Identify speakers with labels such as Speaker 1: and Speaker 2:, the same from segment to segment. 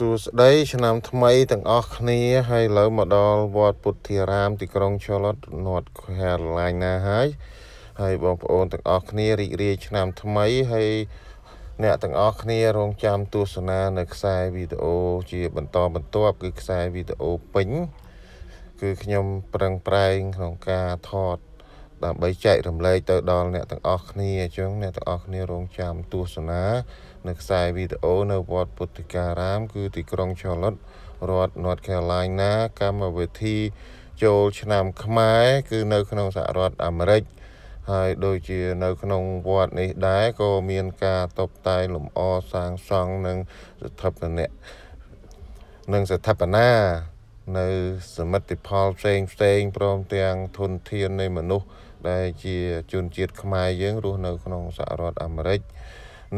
Speaker 1: សួស្តីឆ្នាំថ្មីទាំងអស់គ្នាហើយឥឡូវមកដល់វត្តពុទ្ធារាមទីក្រុង Charlotte North Carolina ហើយ ហើយបងប្អូនទាំងអស់គ្នារីករាយឆ្នាំថ្មីហើយអ្នកទាំងអស់គ្នារងចាំទស្សនា នៅខ្សែវីដេអូជាបន្តបន្ទាប់គឺខ្សែវីដេអូពេញគឺខ្ញុំប្រឹងប្រែងក្នុងការថតដើម្បីចែករំលែកទៅដល់អ្នកទាំងអស់គ្នាអញ្ចឹងអ្នកទាំងអស់គ្នារងចាំទស្សនា នៅខ្សែវីដេអូនៅវត្តពុទ្ធិការាមគឺទីក្រុង Charlotte រដ្ឋ North Carolina កម្មវិធីចូលឆ្នាំខ្មែរគឺនៅក្នុងសហរដ្ឋអាមេរិកហើយដូចជានៅ ក្នុងវត្តនេះដែរក៏មានការតបតែងលម្អសាងសង់និងស្ថាបនៈនិងស្ថាបនានៅសមិទ្ធផលផ្សេងផ្សេងព្រមទាំងធនធាននៃមនុស្សដែលជាជនជាតិខ្មែរយើងរស់នៅក្នុងសហរដ្ឋអាមេរិក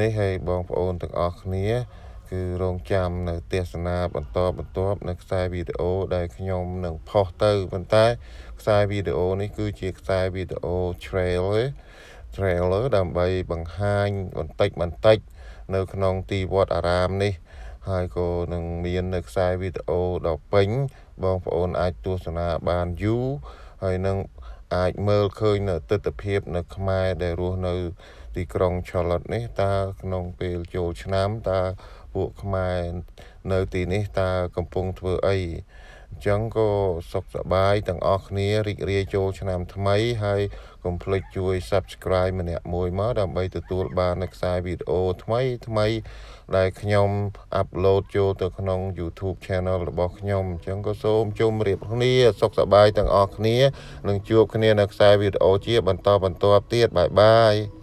Speaker 1: នេះហើយបងប្អូនទាំងអស់គ្នាគឺរងចាំនៅទស្សនាបន្តបន្ទាប់នៅខ្សែវីដេអូដែលខ្ញុំនឹងផុសទៅប៉ុន្តែខ្សែវីដេអូនេះគឺជាខ្សែវីដេអូ trailer trailer ដើម្បីបង្ហាញបន្តិចបន្តិច នៅ ក្នុងទីវត្តអារាមនេះហើយក៏នឹងមាននៅខ្សែវីដេអូដល់ពេញបងប្អូនអាចទស្សនាបានយូរហើយនឹងអាចមើលឃើញនៅទស្សនភាពនៅខ្មែរដែលរស់នៅ ទីក្រុង Charlotte នេះតើក្នុងពេលចូលឆ្នាំតើពួកខ្មែរនៅទីនេះតើកំពុងធ្វើអីចឹងក៏សុខសប្បាយទាំងអស់គ្នារីករាយចូលឆ្នាំថ្មីហើយកុំភ្លេចជួយ Subscribe ម្នាក់មួយមកដើម្បីទទួលបាននៅខ្សែវីដេអូថ្មី ថ្មី ដែលខ្ញុំ upload ចូលទៅក្នុង YouTube Channel របស់ខ្ញុំអញ្ចឹងក៏សូមជម្រាបគ្នាសុខសប្បាយទាំងអស់គ្នានឹងជួបគ្នានៅខ្សែវីដេអូជាបន្តបន្ទាប់ទៀតបាយបាយ